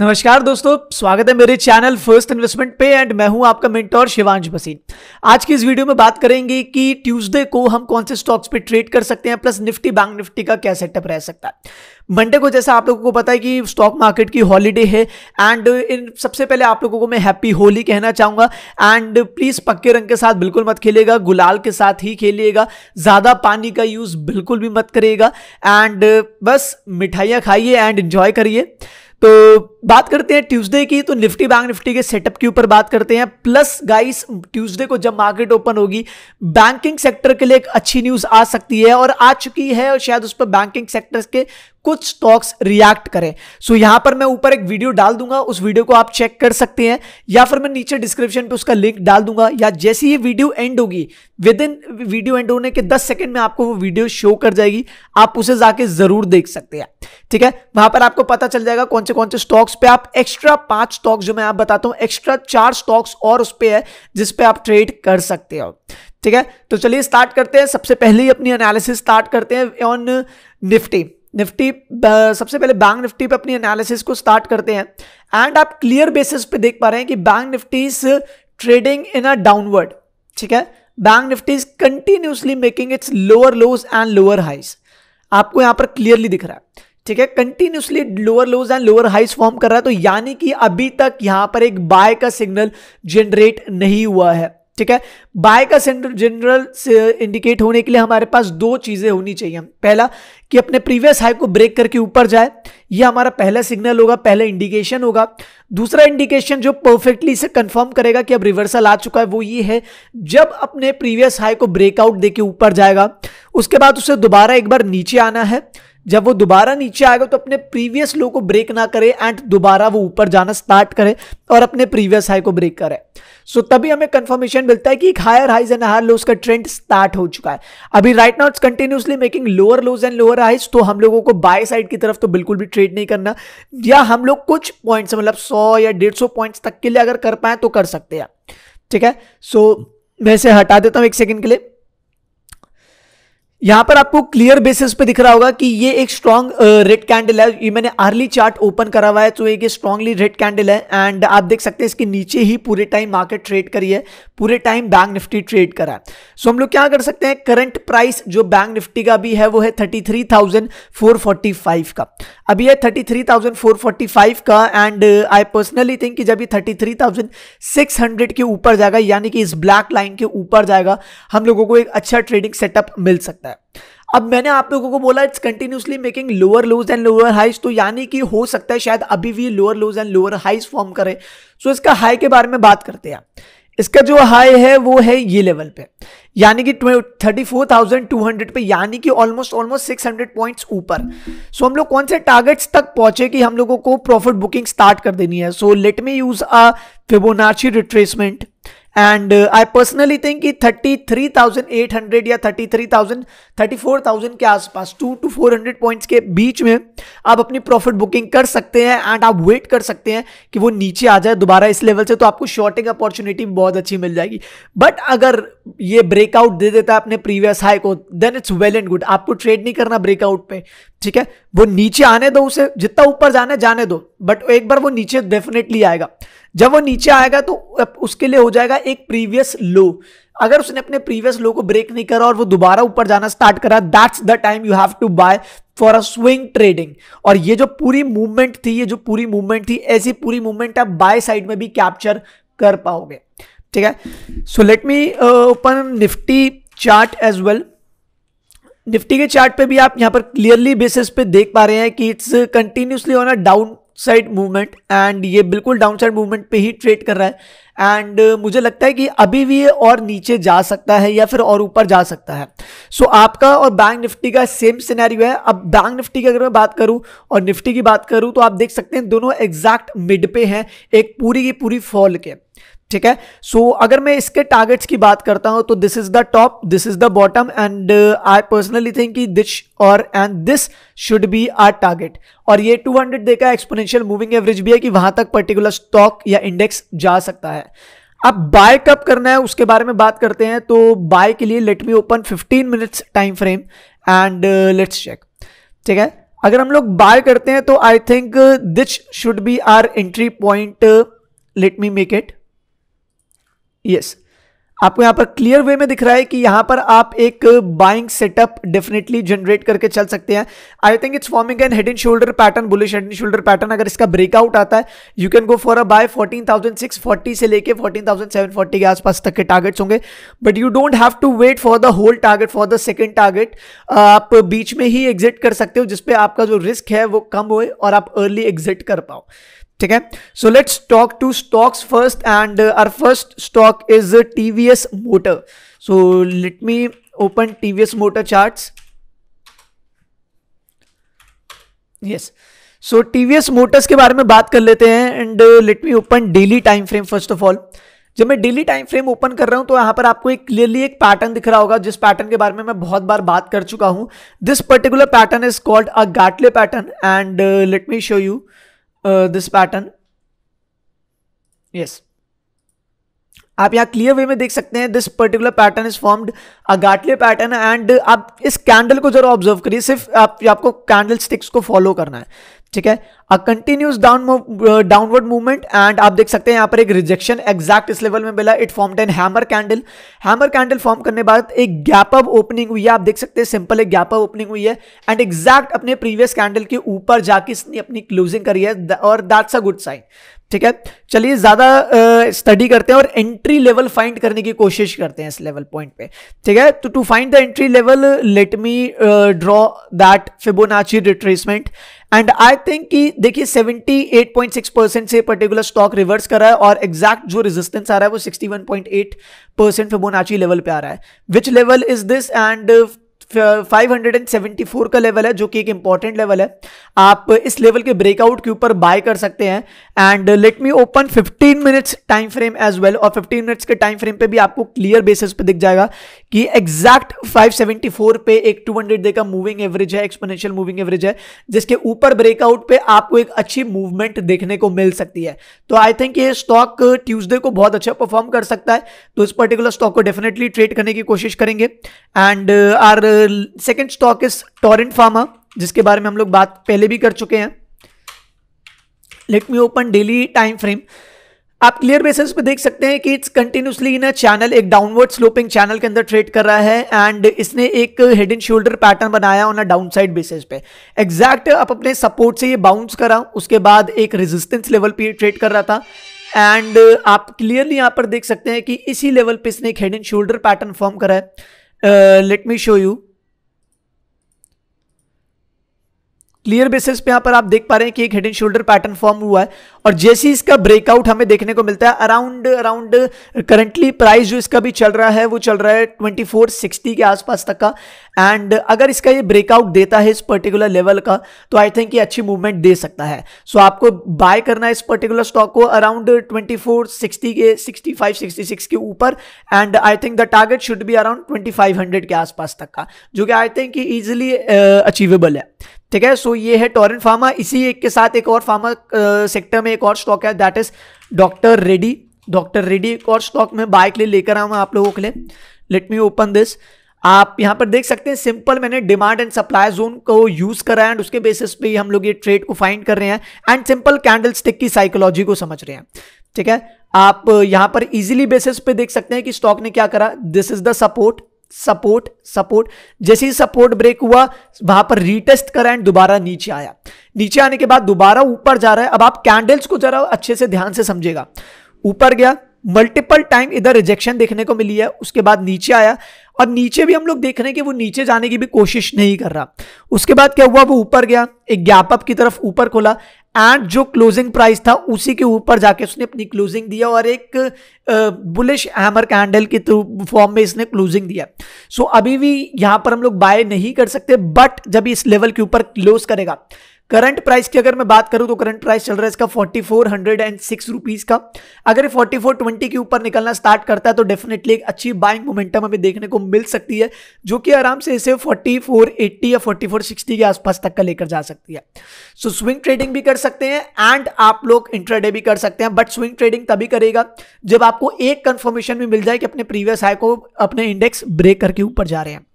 नमस्कार दोस्तों स्वागत है मेरे चैनल फर्स्ट इन्वेस्टमेंट पे एंड मैं हूं आपका मेंटोर शिवांश बसीन आज की इस वीडियो में बात करेंगे कि ट्यूसडे को हम कौन से स्टॉक्स पे ट्रेड कर सकते हैं प्लस निफ्टी बैंक निफ्टी का क्या सेटअप रह सकता है मंडे को जैसा आप लोगों को पता है कि स्टॉक मार्केट की हॉलीडे है एंड इन सबसे पहले आप लोगों को मैं हैप्पी होली कहना चाहूँगा एंड प्लीज़ पक्के रंग के साथ बिल्कुल मत खेलेगा गुलाल के साथ ही खेलिएगा ज़्यादा पानी का यूज़ बिल्कुल भी मत करिएगा एंड बस मिठाइयाँ खाइए एंड इन्जॉय करिए तो बात करते हैं ट्यूसडे की तो निफ्टी बैंक निफ्टी के सेटअप के ऊपर बात करते हैं प्लस गाइस ट्यूसडे को जब मार्केट ओपन होगी बैंकिंग सेक्टर के लिए एक अच्छी न्यूज आ सकती है और आ चुकी है और शायद उस पर बैंकिंग सेक्टर के कुछ स्टॉक्स रिएक्ट करें सो so, यहां पर मैं ऊपर एक वीडियो डाल दूंगा उस वीडियो को आप चेक कर सकते हैं या फिर मैं नीचे डिस्क्रिप्शन पे उसका लिंक डाल दूंगा या जैसे ये वीडियो एंड होगी विद इन वीडियो एंड होने के दस सेकंड में आपको वो वीडियो शो कर जाएगी आप उसे जाके जरूर देख सकते हैं ठीक है वहां पर आपको पता चल जाएगा कौन से कौन से स्टॉक्स पे आप एक्स्ट्रा पांच स्टॉक्स जो मैं आप बताता हूं एक्स्ट्रा चार स्टॉक्स और उस पर है जिसपे आप ट्रेड कर सकते हो ठीक है तो चलिए स्टार्ट करते हैं सबसे पहले ही अपनी एनालिसिस स्टार्ट करते हैं ऑन निफ्टी निफ्टी सबसे पहले बैंक निफ्टी पे अपनी एनालिसिस को स्टार्ट करते हैं एंड आप क्लियर बेसिस पे देख पा रहे हैं कि bank Nifty is trading in a downward ठीक है bank Nifty is continuously making it's lower lows and lower highs आपको यहां पर क्लियरली दिख रहा है ठीक है continuously lower lows and lower highs form कर रहा है तो यानी कि अभी तक यहां पर एक बाय का सिग्नल जनरेट नहीं हुआ है ठीक है बाय का सेंटर जनरल से इंडिकेट होने के लिए हमारे पास दो चीज़ें होनी चाहिए पहला कि अपने प्रीवियस हाई को ब्रेक करके ऊपर जाए यह हमारा पहला सिग्नल होगा पहला इंडिकेशन होगा दूसरा इंडिकेशन जो परफेक्टली इसे कंफर्म करेगा कि अब रिवर्सल आ चुका है वो ये है जब अपने प्रीवियस हाई को ब्रेकआउट देके ऊपर जाएगा उसके बाद उसे दोबारा एक बार नीचे आना है जब वो दोबारा नीचे आएगा तो अपने प्रीवियस लो को ब्रेक ना करे एंड दोबारा वो ऊपर जाना स्टार्ट करे और अपने प्रीवियस हाई को ब्रेक करे सो so, तभी हमें कंफर्मेशन मिलता है कि एक higher highs and higher lows का ट्रेंड स्टार्ट हो चुका है अभी right now it's continuously making lower lows and lower highs तो हम लोगों को बाय साइड की तरफ तो बिल्कुल भी ट्रेड नहीं करना या हम लोग कुछ पॉइंट्स मतलब सौ या डेढ़ सौ पॉइंट्स तक के लिए अगर कर पाए तो कर सकते हैं ठीक है सो so, मैं इसे हटा देता हूं एक सेकेंड के लिए यहां पर आपको क्लियर बेसिस पे दिख रहा होगा कि ये एक स्ट्रॉन्ग रेड कैंडल है ये मैंने अर्ली चार्ट ओपन करा हुआ है तो एक स्ट्रॉन्गली रेड कैंडल है एंड आप देख सकते हैं इसके नीचे ही पूरे टाइम मार्केट ट्रेड करी है पूरे टाइम बैंक निफ्टी ट्रेड करा है सो so, हम लोग क्या कर सकते हैं करंट प्राइस जो बैंक निफ्टी का भी है वो है thirty three thousand four forty five का अभी है thirty three thousand four forty five का एंड आई पर्सनली थिंक जब ये thirty three thousand six hundred के ऊपर जाएगा यानी कि इस ब्लैक लाइन के ऊपर जाएगा हम लोगों को एक अच्छा ट्रेडिंग सेटअप मिल सकता है सकता है अब मैंने आप लोगों को बोला it's continuously making lower lows and lower highs तो यानी कि हो सकता है शायद अभी भी lower lows and lower highs form करे सो so, इसका हाई के बारे में बात करते हैं इसका जो हाई है वो है ये लेवल पे यानी कि thirty four thousand two hundred पे यानी कि almost almost six hundred points ऊपर सो हम लोग कौन से टारगेट्स तक पहुंचे कि हम लोगों को प्रॉफिट बुकिंग स्टार्ट कर देनी है so let me use a Fibonacci retracement and I personally think कि 33,800 या 33,000, 34,000 के आसपास टू टू 400 पॉइंट्स के बीच में आप अपनी प्रॉफिट बुकिंग कर सकते हैं एंड आप वेट कर सकते हैं कि वो नीचे आ जाए दोबारा इस लेवल से तो आपको शॉर्टिंग अपॉर्चुनिटी बहुत अच्छी मिल जाएगी बट अगर ये ब्रेकआउट दे देता है अपने प्रीवियस हाई को then it's well and good आपको ट्रेड नहीं करना ब्रेकआउट पे ठीक है वो नीचे आने दो उसे जितना ऊपर जाने जाने दो बट एक बार वो नीचे डेफिनेटली आएगा जब वो नीचे आएगा तो उसके लिए हो जाएगा एक प्रीवियस लो अगर उसने अपने प्रीवियस लो को ब्रेक नहीं करा और वो दोबारा ऊपर जाना स्टार्ट करा that's the time you have to buy for a swing trading और ये जो पूरी मूवमेंट थी ये जो पूरी मूवमेंट थी ऐसी पूरी मूवमेंट आप बाय साइड में भी कैप्चर कर पाओगे ठीक है so let me open Nifty chart as well Nifty के चार्ट पे भी आप यहां पर क्लियरली बेसिस पे देख पा रहे हैं कि it's continuously on a down side movement and ये बिल्कुल डाउन साइड मूवमेंट पे ही ट्रेड कर रहा है एंड uh, मुझे लगता है कि अभी भी ये और नीचे जा सकता है या फिर और ऊपर जा सकता है सो so, आपका और बैंक निफ्टी का सेम सिनेरियो है अब बैंक निफ्टी की अगर मैं बात करूं और निफ्टी की बात करूं तो आप देख सकते हैं दोनों एग्जैक्ट मिड पे हैं एक पूरी की पूरी फॉल के ठीक है सो so, अगर मैं इसके टारगेट्स की बात करता हूं तो this is the top this is the bottom and I personally think कि दिस और and this should be our target और ये 200 देखा एक्सपोनेंशियल मूविंग एवरेज भी है कि वहां तक पर्टिकुलर स्टॉक या इंडेक्स जा सकता है अब बाय कब करना है उसके बारे में बात करते हैं तो बाय के लिए let me open 15 minutes time frame and let's check ठीक है अगर हम लोग बाय करते हैं तो I think this should be our entry point let me make it yes आपको यहां पर क्लियर वे में दिख रहा है कि यहां पर आप एक बाइंग सेटअप डेफिनेटली जनरेट करके चल सकते हैं I think it's forming an head and shoulder pattern bullish head and shoulder pattern अगर इसका ब्रेकआउट आता है you can go for a buy 14,640 से लेके 14,740 के आसपास तक के टारगेट्स होंगे but you don't have to wait for the whole target for the second target आप बीच में ही एग्जिट कर सकते हो जिसपे आपका जो रिस्क है वो कम हो और आप अर्ली एग्जिट कर पाओ ठीक है so let's talk to stocks first and our first stock is TVS motor so let me open TVS motor charts yes so TVS motors के बारे में बात कर लेते हैं and let me open daily time frame first of all जब मैं daily time frame open कर रहा हूं तो यहां पर आपको एक क्लियरली एक पैटर्न दिख रहा होगा जिस पैटर्न के बारे में मैं बहुत बार बात कर चुका हूं this particular pattern is called a Gartley pattern and let me show you uh, this pattern yes आप यहाँ क्लियर वे में देख सकते हैं this particular pattern is formed a Gartley pattern and आप इस कैंडल को जरा ऑब्जर्व करिए सिर्फ आप आपको कैंडल स्टिक्स को फॉलो करना है ठीक है a continuous down downward movement and आप देख सकते हैं यहां पर एक रिजेक्शन एग्जैक्ट इस लेवल में मिला it form an hammer candle hammer candle form करने बाद एक गैप अप ओपनिंग हुई है आप देख सकते हैं सिंपल एक गैप अप ओपनिंग हुई है एंड एग्जैक्ट अपने प्रीवियस कैंडल के ऊपर जाके इसने अपनी क्लोजिंग करी है और दैट्स अ गुड साइन ठीक है चलिए ज्यादा स्टडी uh, करते हैं और एंट्री लेवल फाइंड करने की कोशिश करते हैं इस लेवल पॉइंट पे ठीक है तो to find the entry level let me draw that Fibonacci retracement and I think कि देखिए 78.6 परसेंट से पर्टिकुलर स्टॉक रिवर्स कर रहा है और एग्जैक्ट जो रेजिस्टेंस आ रहा है वो 61.8 परसेंट फिबोनाची लेवल पे आ रहा है which level is this and 574 का लेवल है जो कि एक इंपॉर्टेंट लेवल है आप इस लेवल के ब्रेकआउट के ऊपर बाय कर सकते हैं and let me open 15 minutes time frame as well और 15 मिनट्स के टाइम फ्रेम पे भी आपको क्लियर बेसिस पे दिख जाएगा कि एग्जैक्ट 574 पे एक 200 डे का मूविंग एवरेज है एक्सपोनेंशियल मूविंग एवरेज है जिसके ऊपर ब्रेकआउट पे आपको एक अच्छी मूवमेंट देखने को मिल सकती है तो आई थिंक ये स्टॉक ट्यूजडे को बहुत अच्छा परफॉर्म कर सकता है तो इस पर्टिकुलर स्टॉक को डेफिनेटली ट्रेड करने की कोशिश करेंगे and our uh, second stock is Torrent Pharma जिसके बारे में हम लोग बात पहले भी कर चुके हैं let me open daily time frame आप क्लियर बेसिस पे देख सकते हैं कि it's continuously in a channel एक डाउनवर्ड स्लोपिंग चैनल के अंदर ट्रेड कर रहा है एंड इसने एक हेड एंड शोल्डर पैटर्न बनाया on a down side basis पे एग्जैक्ट आप अपने सपोर्ट से ये बाउंस करा उसके बाद एक रेजिस्टेंस लेवल पे ट्रेड कर रहा था एंड आप क्लियरली यहाँ पर देख सकते हैं कि इसी लेवल पर इसने एक head and shoulder pattern form करा है let me show you clear basis पे यहाँ पर आप देख पा रहे हैं कि एक head and shoulder pattern form हुआ है और जैसे इसका ब्रेकआउट हमें देखने को मिलता है अराउंड अराउंड करंटली प्राइस जो इसका भी चल रहा है वो चल रहा है 2460 के आसपास तक का एंड अगर इसका ये ब्रेकआउट देता है इस पर्टिकुलर लेवल का तो आई थिंक ये अच्छी मूवमेंट दे सकता है सो so, आपको बाय करना है इस पर्टिकुलर स्टॉक को अराउंड ट्वेंटी के सिक्सटी फाइव के ऊपर and I think the target should भी अराउंड ट्वेंटी के आसपास तक का जो कि आई थिंक ईजिली अचीवेबल है ठीक है सो ये है टोरेंट फार्मा इसी एक के साथ एक और फार्मा सेक्टर में एक और स्टॉक है that is doctor Reddy doctor Reddy एक और स्टॉक में बाय के लिए लेकर आऊँ आप लोगों के लिए लेट मी ओपन दिस आप यहाँ पर देख सकते हैं सिंपल मैंने डिमांड एंड सप्लाई जोन को यूज करा है एंड उसके बेसिस पे हम लोग ये ट्रेड को फाइंड कर रहे हैं एंड सिंपल कैंडल स्टिक की साइकोलॉजी को समझ रहे हैं ठीक है आप यहाँ पर इजीली बेसिस पे देख सकते हैं कि स्टॉक ने क्या करा this is the support support support जैसे ही सपोर्ट ब्रेक हुआ वहां पर रीटेस्ट करा एंड दोबारा नीचे आया नीचे आने के बाद दोबारा ऊपर जा रहा है अब आप कैंडल्स को जरा अच्छे से ध्यान से समझेगा ऊपर गया मल्टीपल टाइम इधर रिजेक्शन देखने को मिली है उसके बाद नीचे आया और नीचे भी हम लोग देख रहे हैं कि वो नीचे जाने की भी कोशिश नहीं कर रहा उसके बाद क्या हुआ वो ऊपर गया एक गैप अप की तरफ ऊपर खोला एंड जो क्लोजिंग प्राइस था उसी के ऊपर जाके उसने अपनी क्लोजिंग दिया और एक बुलिश हैमर कैंडल के थ्रू फॉर्म में इसने क्लोजिंग दिया सो so, अभी भी यहां पर हम लोग बाय नहीं कर सकते बट जब इस लेवल के ऊपर क्लोज करेगा करंट प्राइस की अगर मैं बात करूं तो करंट प्राइस चल रहा है इसका forty four hundred and six rupees का अगर ये फोर्टी फोर ट्वेंटी के ऊपर निकलना स्टार्ट करता है तो डेफिनेटली एक अच्छी बाइंग मोमेंटम हमें देखने को मिल सकती है जो कि आराम से इसे फोर्टी फोर एट्टी या फोर्टी फोर सिक्सटी के आसपास तक का लेकर जा सकती है सो स्विंग ट्रेडिंग भी कर सकते हैं एंड आप लोग इंट्राडे भी कर सकते हैं बट स्विंग ट्रेडिंग तभी करेगा जब आपको एक कन्फर्मेशन भी मिल जाए कि अपने प्रीवियस हाई को अपने इंडेक्स ब्रेक करके ऊपर जा रहे हैं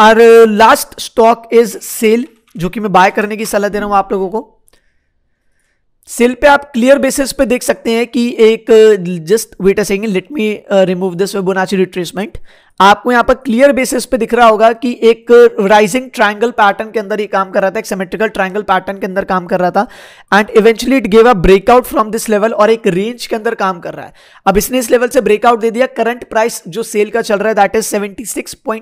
और लास्ट स्टॉक इज सेल जो कि मैं बाय करने की सलाह दे रहा हूं आप लोगों को सेल पे आप क्लियर बेसिस पे देख सकते हैं कि एक जस्ट वेट सेंगे let me remove this Fibonacci retracement आपको यहां पर क्लियर बेसिस पे दिख रहा होगा कि एक राइजिंग ट्राइंगल पैटर्न के अंदर ही काम कर रहा था एक सिमेट्रिकल ट्राइंगल पैटर्न के अंदर काम कर रहा था and eventually it gave a breakout from this level और एक रेंज के अंदर काम कर रहा है अब इसने इस लेवल से ब्रेकआउट दे दिया करंट प्राइस जो सेल का चल रहा है दैट इज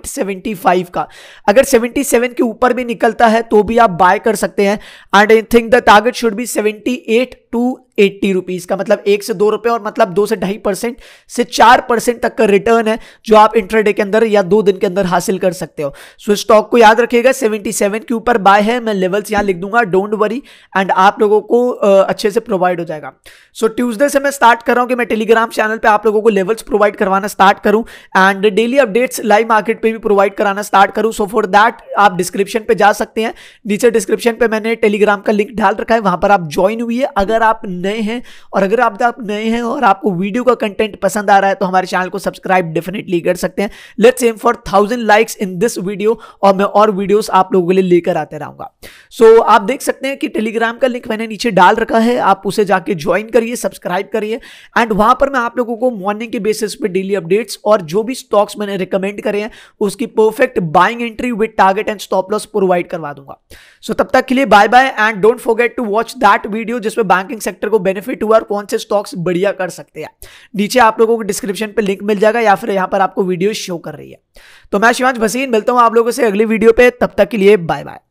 सेवेंटी का अगर सेवेंटी के ऊपर भी निकलता है तो भी आप बाय कर सकते हैं and I think the target should be seventy two eighty rupees का मतलब एक से दो रुपए और मतलब दो से ढाई परसेंट से चार परसेंट तक का रिटर्न है जो आप इंटरडे के अंदर या दो दिन के अंदर हासिल कर सकते हो सो स्टॉक को याद रखिएगा सेवेंटी सेवन के ऊपर बाय है मैं लेवल्स यहां लिख दूंगा डोंट वरी एंड आप लोगों को अच्छे से प्रोवाइड हो जाएगा सो so, ट्यूजडे से मैं स्टार्ट कर रहा हूं कि मैं टेलीग्राम चैनल पर आप लोगों को लेवल्स प्रोवाइड करवाना स्टार्ट करूं and daily updates live market पर भी प्रोवाइड कराना स्टार्ट करूं सो फॉर दैट आप डिस्क्रिप्शन पर जा सकते हैं नीचे डिस्क्रिप्शन पर मैंने टेलीग्राम का लिंक डाल रखा है वहां पर आप ज्वाइन हुई है अगर अगर आप नए हैं और अगर आप आप नए हैं और आपको वीडियो का कंटेंट पसंद आ रहा है तो हमारे चैनल को सब्सक्राइब डेफिनेटली कर सकते हैं let's aim for thousand likes in this video और मैं और वीडियोस आप लोगों के लिए लेकर आते रहूंगा सो so, आप देख सकते हैं कि टेलीग्राम का लिंक मैंने नीचे डाल रखा है आप उसे जाके ज्वाइन करिए सब्सक्राइब करिए एंड वहां पर मैं आप लोगों को मॉर्निंग के बेसिस पे डेली अपडेट्स और जो भी स्टॉक्स मैंने रिकमेंड करे हैं उसकी perfect buying entry with target and stop loss provide करवा दूंगा सो so, तब तक के लिए bye bye and don't forget to watch that video जिसमें बैंक बैंकिंग सेक्टर को बेनिफिट हुआ और कौन से स्टॉक्स बढ़िया कर सकते हैं नीचे आप लोगों को डिस्क्रिप्शन पर लिंक मिल जाएगा या फिर यहाँ पर आपको वीडियो शो कर रही है तो मैं शिवांश भसीन मिलता हूँ आप लोगों से अगली वीडियो पर तब तक के लिए बाय बाय